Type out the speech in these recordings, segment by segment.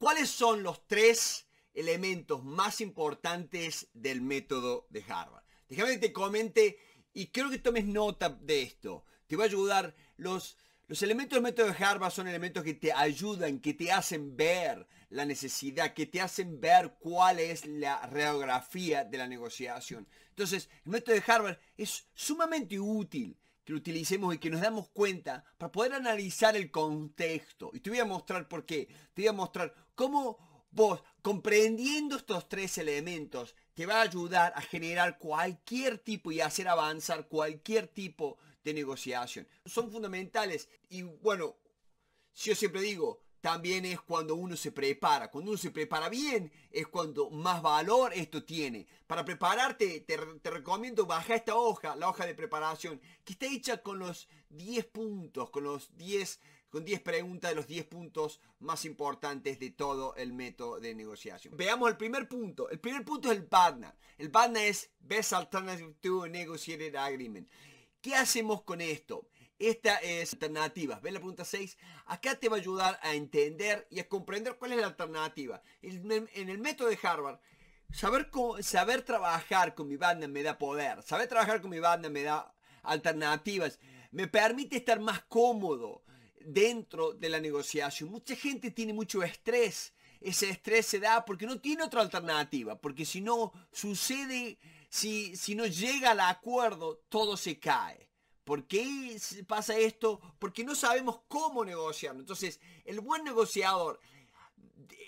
¿Cuáles son los tres elementos más importantes del método de Harvard? Déjame que te comente y creo que tomes nota de esto. Te va a ayudar los... Los elementos del método de Harvard son elementos que te ayudan, que te hacen ver la necesidad, que te hacen ver cuál es la radiografía de la negociación. Entonces, el método de Harvard es sumamente útil lo utilicemos y que nos damos cuenta para poder analizar el contexto. Y te voy a mostrar por qué. Te voy a mostrar cómo vos, comprendiendo estos tres elementos, te va a ayudar a generar cualquier tipo y hacer avanzar cualquier tipo de negociación. Son fundamentales y bueno, yo siempre digo, también es cuando uno se prepara. Cuando uno se prepara bien es cuando más valor esto tiene. Para prepararte te, recomiendo bajar esta hoja, la hoja de preparación, que está hecha con los 10 puntos, con los 10 con 10 preguntas de los 10 puntos más importantes de todo el método de negociación. Veamos el primer punto. El primer punto es el partner. El partner es Best Alternative to Negotiated Agreement. ¿Qué hacemos con esto? Esta es alternativa. ¿Ves la pregunta 6? Acá te va a ayudar a entender y a comprender cuál es la alternativa. En el método de Harvard, saber, saber trabajar con mi banda me da poder. Saber trabajar con mi banda me da alternativas. Me permite estar más cómodo dentro de la negociación. Mucha gente tiene mucho estrés. Ese estrés se da porque no tiene otra alternativa. Porque si no sucede, si, si no llega al acuerdo, todo se cae. ¿Por qué pasa esto? Porque no sabemos cómo negociar. Entonces, el buen negociador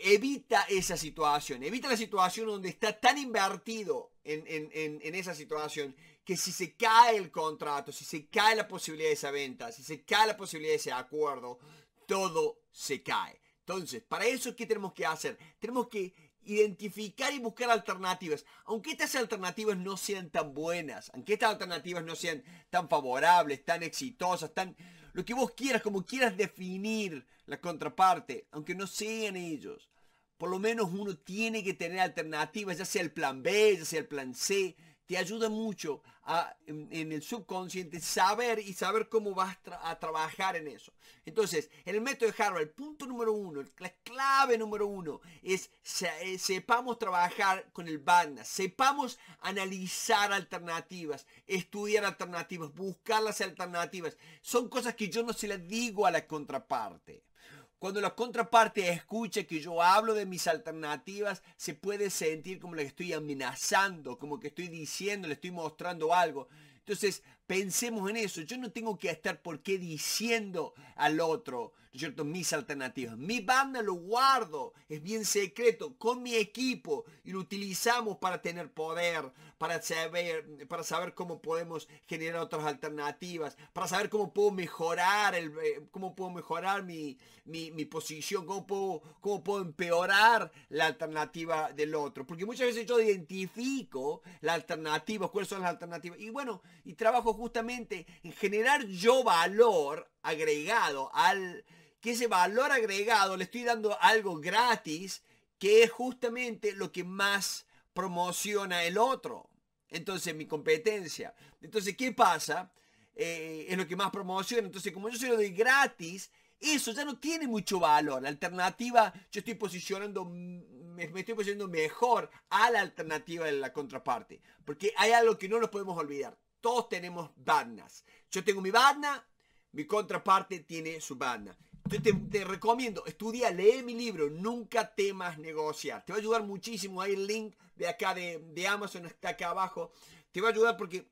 evita esa situación, evita la situación donde está tan invertido en, en, esa situación que si se cae el contrato, si se cae la posibilidad de esa venta, si se cae la posibilidad de ese acuerdo, todo se cae. Entonces, para eso, ¿qué tenemos que hacer? Tenemos que identificar y buscar alternativas. Aunque estas alternativas no sean tan buenas, aunque estas alternativas no sean tan favorables, tan exitosas, tan lo que vos quieras, como quieras definir la contraparte, aunque no sean ellos, por lo menos uno tiene que tener alternativas, ya sea el plan B, ya sea el plan C, te ayuda mucho en, el subconsciente saber y saber cómo vas a trabajar en eso. Entonces, el método de Harvard, el punto número uno, la clave número uno es eh, sepamos trabajar con el bandas, sepamos analizar alternativas, estudiar alternativas, buscar las alternativas. Son cosas que yo no se las digo a la contraparte. Cuando la contraparte escuche que yo hablo de mis alternativas, se puede sentir como que estoy amenazando, como que estoy diciendo, le estoy mostrando algo. Entonces, pensemos en eso. Yo no tengo que estar por qué diciendo al otro cierto? Mis alternativas. Mi banda lo guardo, es bien secreto, con mi equipo y lo utilizamos para tener poder, para saber, para saber cómo podemos generar otras alternativas, para saber cómo puedo mejorar, el, eh, cómo puedo mejorar mi, mi, posición, cómo puedo, cómo puedo empeorar la alternativa del otro. Porque muchas veces yo identifico la alternativa, cuáles son las alternativas. Y bueno, y trabajo justamente en generar yo valor agregado al que ese valor agregado le estoy dando algo gratis que es justamente lo que más promociona el otro. Entonces, mi competencia. Entonces, ¿qué pasa? Eh, es lo que más promociona. Entonces, como yo se lo doy gratis, eso ya no tiene mucho valor. La alternativa, yo estoy posicionando, me, estoy posicionando mejor a la alternativa de la contraparte. Porque hay algo que no nos podemos olvidar. Todos tenemos bandas. Yo tengo mi barna, mi contraparte tiene su barna. Te, te, recomiendo, estudia, lee mi libro, Nunca temas negociar. Te va a ayudar muchísimo. Hay el link de acá de, Amazon, está acá abajo. Te va a ayudar porque,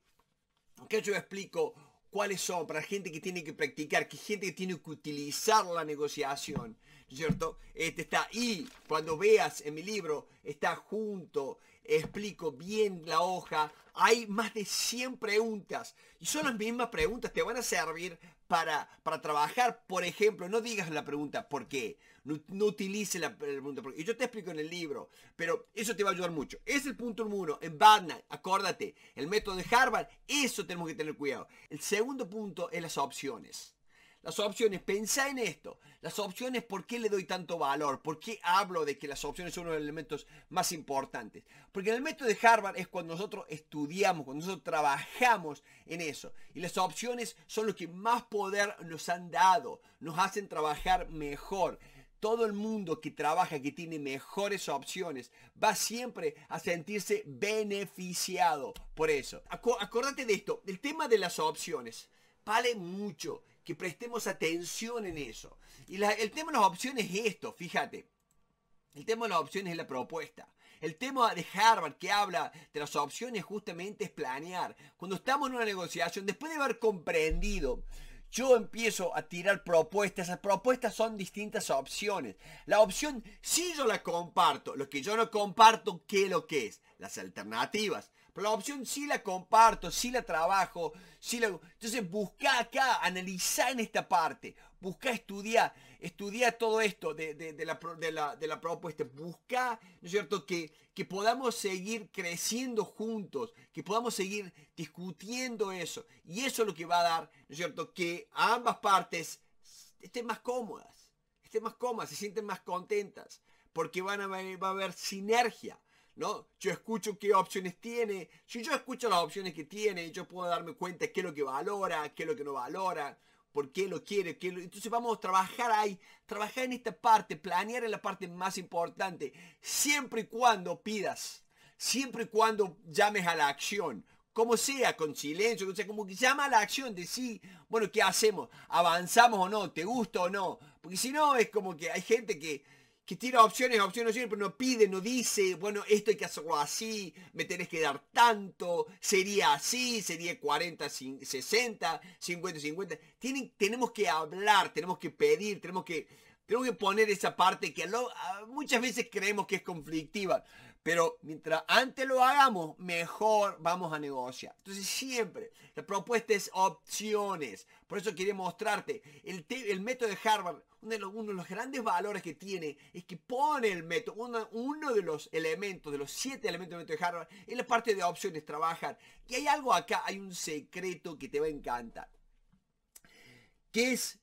aunque yo explico cuáles son para gente que tiene que practicar, que gente que tiene que utilizar la negociación, ¿cierto? Este está y cuando veas en mi libro, está junto explico bien la hoja. Hay más de 100 preguntas y son las mismas preguntas, te van a servir para, para trabajar. Por ejemplo, no digas la pregunta ¿por qué? No, utilice la pregunta ¿por qué? yo te explico en el libro, pero eso te va a ayudar mucho. Es el punto número uno. En Night, acuérdate, el método de Harvard, eso tenemos que tener cuidado. El segundo punto es las opciones. Las opciones, pensá en esto. Las opciones, ¿por qué le doy tanto valor? ¿Por qué hablo de que las opciones son uno de los elementos más importantes? Porque en el método de Harvard es cuando nosotros estudiamos, cuando nosotros trabajamos en eso. Y las opciones son lo que más poder nos han dado, nos hacen trabajar mejor. Todo el mundo que trabaja, que tiene mejores opciones, va siempre a sentirse beneficiado por eso. Acu acordate de esto, el tema de las opciones vale mucho que prestemos atención en eso. Y el tema de las opciones es esto, fíjate. El tema de las opciones es la propuesta. El tema de Harvard que habla de las opciones justamente es planear. Cuando estamos en una negociación, después de haber comprendido, yo empiezo a tirar propuestas. Las propuestas son distintas opciones. La opción si yo la comparto. Lo que yo no comparto, ¿qué es lo que es? Las alternativas. Pero la opción sí la comparto, sí la trabajo, sí la... Entonces busca acá, analiza en esta parte, busca estudiar, estudia todo esto de, de, la, propuesta, busca, ¿no es cierto?, que, que podamos seguir creciendo juntos, que podamos seguir discutiendo eso. Y eso es lo que va a dar, ¿no es cierto?, que ambas partes estén más cómodas, estén más cómodas, se sienten más contentas, porque van a, va a haber sinergia yo escucho qué opciones tiene. Si yo escucho las opciones que tiene, yo puedo darme cuenta qué es lo que valora, qué es lo que no valora, por qué lo quiere. Qué Entonces vamos a trabajar ahí, trabajar en esta parte, planear en la parte más importante, siempre y cuando pidas, siempre y cuando llames a la acción. Como sea, con silencio, o sea, como que llama a la acción, de sí, bueno, ¿qué hacemos? ¿Avanzamos o no? ¿Te gusta o no? Porque si no, es como que hay gente que que tira opciones, opciones, opciones, pero no pide, no dice, bueno, esto hay que hacerlo así, me tenés que dar tanto, sería así, sería 40, 60, 50, 50. Tienen, tenemos que hablar, tenemos que pedir, tenemos que tenemos que poner esa parte que ah, muchas veces creemos que es conflictiva, pero mientras antes lo hagamos, mejor vamos a negociar. Entonces siempre, la propuesta es opciones. Por eso quería mostrarte el, método de Harvard. Uno de, los, grandes valores que tiene es que pone el método, uno, de los elementos, de los siete elementos del método de Harvard, es la parte de opciones, trabajar. Y hay algo acá, hay un secreto que te va a encantar, que es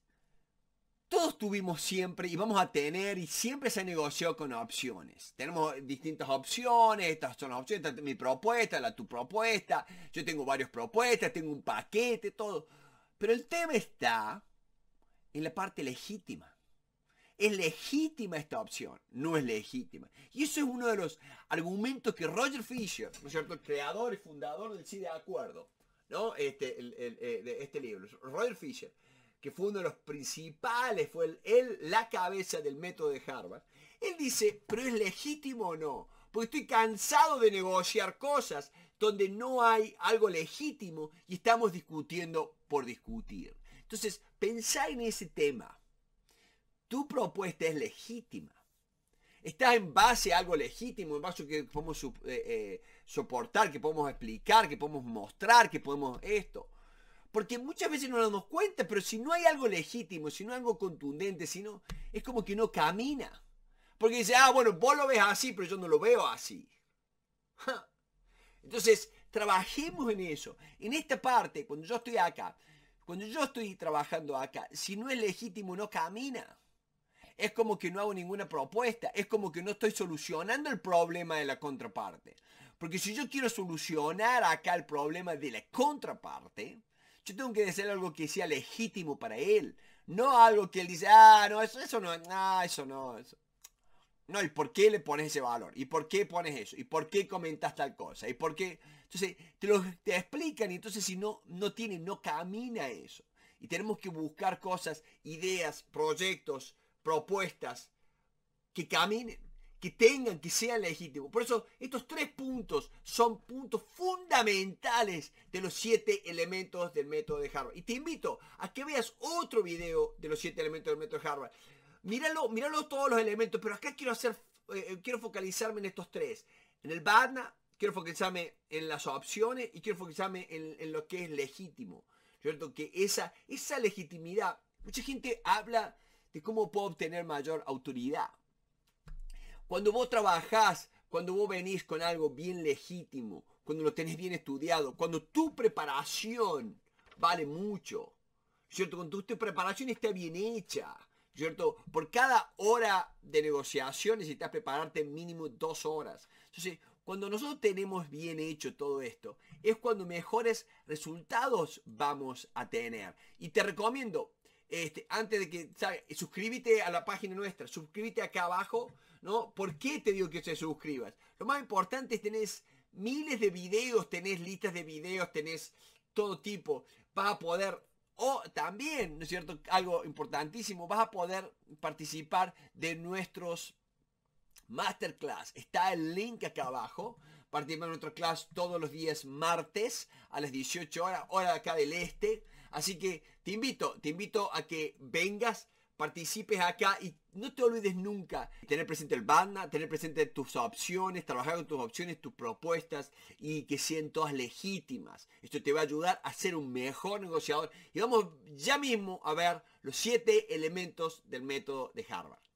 todos tuvimos siempre y vamos a tener y siempre se negoció con opciones. Tenemos distintas opciones, estas son las opciones, esta mi propuesta, la tu propuesta, yo tengo varias propuestas, tengo un paquete, todo. Pero el tema está en la parte legítima. Es legítima esta opción, no es legítima. Y eso es uno de los argumentos que Roger Fisher, ¿no cierto?, creador y fundador del Sí de Acuerdo, ¿no? Este, eh, este libro, Roger Fisher fue uno de los principales, fue él, la cabeza del método de Harvard, él dice, pero es legítimo o no, porque estoy cansado de negociar cosas donde no hay algo legítimo y estamos discutiendo por discutir. Entonces, pensá en ese tema. Tu propuesta es legítima. Está en base a algo legítimo, en base que podemos eh, eh, soportar, que podemos explicar, que podemos mostrar, que podemos esto. Porque muchas veces no nos damos cuenta, pero si no hay algo legítimo, si no hay algo contundente, si es como que no camina. Porque dice, ah, bueno, vos lo ves así, pero yo no lo veo así. Entonces, trabajemos en eso. En esta parte, cuando yo estoy acá, cuando yo estoy trabajando acá, si no es legítimo, no camina. Es como que no hago ninguna propuesta, es como que no estoy solucionando el problema de la contraparte. Porque si yo quiero solucionar acá el problema de la contraparte, yo tengo que decir algo que sea legítimo para él. No algo que él dice, ah, no, eso, eso no, no, ah, eso no. Eso. No, ¿y por qué le pones ese valor? ¿Y por qué pones eso? ¿Y por qué comentas tal cosa? ¿Y por qué? Entonces, te lo te explican y entonces si no, no tiene, no camina eso. Y tenemos que buscar cosas, ideas, proyectos, propuestas que caminen que tengan, que sean legítimos. Por eso estos tres puntos son puntos fundamentales de los siete elementos del método de Harvard. Y te invito a que veas otro video de los siete elementos del método de Harvard. Míralo, míralo todos los elementos, pero acá quiero hacer, eh, eh, quiero focalizarme en estos tres. En el BADNA, quiero focalizarme en las opciones y quiero focalizarme en, en lo que es legítimo. ¿Cierto? Que esa, esa legitimidad, mucha gente habla de cómo puedo obtener mayor autoridad cuando vos trabajás, cuando vos venís con algo bien legítimo, cuando lo tenés bien estudiado, cuando tu preparación vale mucho, ¿cierto? Cuando tu preparación está bien hecha, ¿cierto? Por cada hora de negociación necesitas prepararte mínimo dos horas. Entonces, cuando nosotros tenemos bien hecho todo esto, es cuando mejores resultados vamos a tener. Y te recomiendo, este, antes de que, ¿sabes? Suscríbete a la página nuestra, suscríbete acá abajo, ¿no? ¿Por qué te digo que se suscribas? Lo más importante es tenés miles de videos, tenés listas de videos, tenés todo tipo. Vas a poder, o también, ¿no es cierto? Algo importantísimo, vas a poder participar de nuestros masterclass. Está el link acá abajo. Participa de nuestro clase todos los días martes a las 18 horas, hora acá del este. Así que te invito, te invito a que vengas, participes acá y no te olvides nunca tener presente el banda, tener presente tus opciones, trabajar con tus opciones, tus propuestas y que sean todas legítimas. Esto te va a ayudar a ser un mejor negociador y vamos ya mismo a ver los siete elementos del método de Harvard.